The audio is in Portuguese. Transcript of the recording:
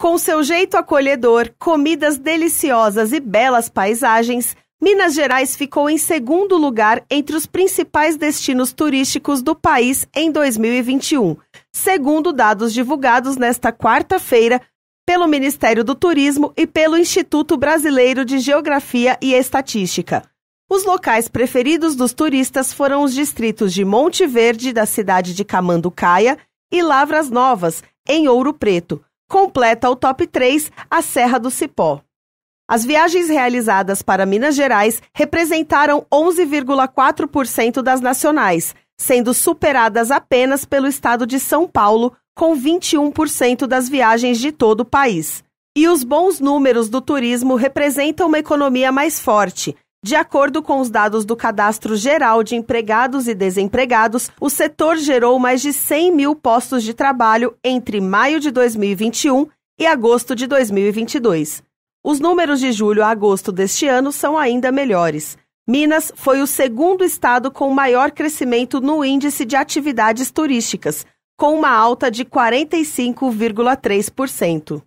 Com seu jeito acolhedor, comidas deliciosas e belas paisagens, Minas Gerais ficou em segundo lugar entre os principais destinos turísticos do país em 2021, segundo dados divulgados nesta quarta-feira pelo Ministério do Turismo e pelo Instituto Brasileiro de Geografia e Estatística. Os locais preferidos dos turistas foram os distritos de Monte Verde, da cidade de Camanducaia, e Lavras Novas, em Ouro Preto completa o top 3 a Serra do Cipó. As viagens realizadas para Minas Gerais representaram 11,4% das nacionais, sendo superadas apenas pelo estado de São Paulo, com 21% das viagens de todo o país. E os bons números do turismo representam uma economia mais forte, de acordo com os dados do Cadastro Geral de Empregados e Desempregados, o setor gerou mais de 100 mil postos de trabalho entre maio de 2021 e agosto de 2022. Os números de julho a agosto deste ano são ainda melhores. Minas foi o segundo estado com maior crescimento no índice de atividades turísticas, com uma alta de 45,3%.